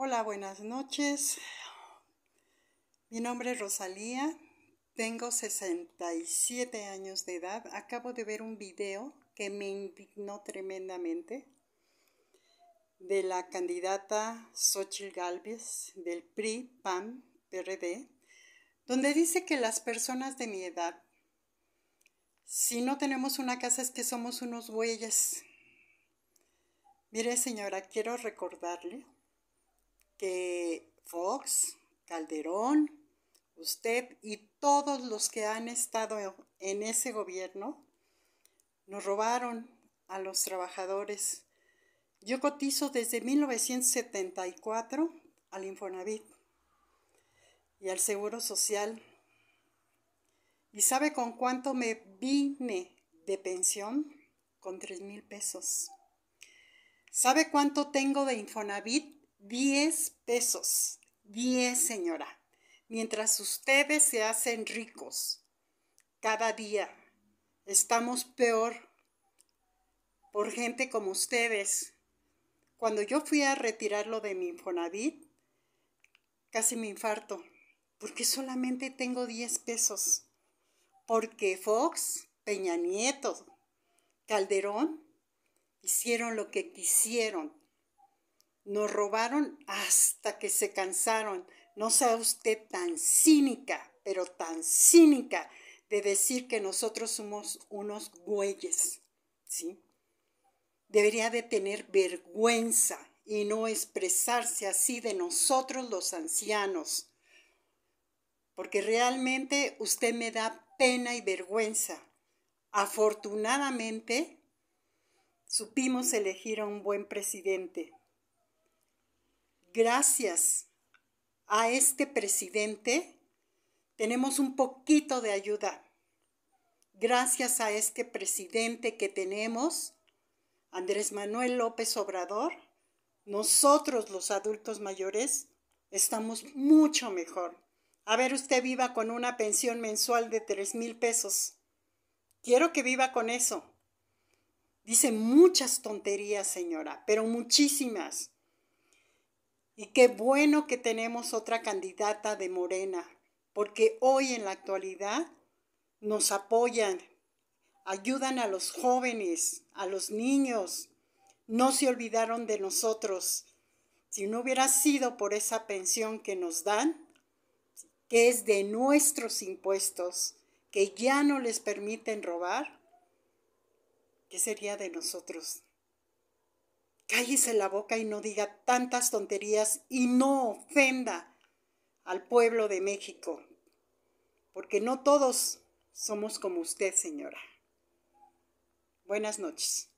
Hola, buenas noches. Mi nombre es Rosalía, tengo 67 años de edad. Acabo de ver un video que me indignó tremendamente de la candidata Xochitl Galvez del PRI, pam PRD, donde dice que las personas de mi edad, si no tenemos una casa es que somos unos bueyes. Mire señora, quiero recordarle que Fox, Calderón, usted y todos los que han estado en ese gobierno nos robaron a los trabajadores. Yo cotizo desde 1974 al Infonavit y al Seguro Social. ¿Y sabe con cuánto me vine de pensión? Con tres mil pesos. ¿Sabe cuánto tengo de Infonavit? 10 pesos. 10, señora. Mientras ustedes se hacen ricos, cada día estamos peor por gente como ustedes. Cuando yo fui a retirarlo de mi Infonavit, casi me infarto, porque solamente tengo 10 pesos. Porque Fox, Peña Nieto, Calderón hicieron lo que quisieron nos robaron hasta que se cansaron. No sea usted tan cínica, pero tan cínica de decir que nosotros somos unos güeyes, ¿sí? Debería de tener vergüenza y no expresarse así de nosotros los ancianos, porque realmente usted me da pena y vergüenza. Afortunadamente, supimos elegir a un buen presidente gracias a este presidente, tenemos un poquito de ayuda. Gracias a este presidente que tenemos, Andrés Manuel López Obrador, nosotros los adultos mayores estamos mucho mejor. A ver, usted viva con una pensión mensual de 3 mil pesos. Quiero que viva con eso. Dice muchas tonterías, señora, pero muchísimas. Y qué bueno que tenemos otra candidata de Morena, porque hoy en la actualidad nos apoyan, ayudan a los jóvenes, a los niños. No se olvidaron de nosotros. Si no hubiera sido por esa pensión que nos dan, que es de nuestros impuestos, que ya no les permiten robar, ¿qué sería de nosotros? cállese la boca y no diga tantas tonterías y no ofenda al pueblo de México, porque no todos somos como usted, señora. Buenas noches.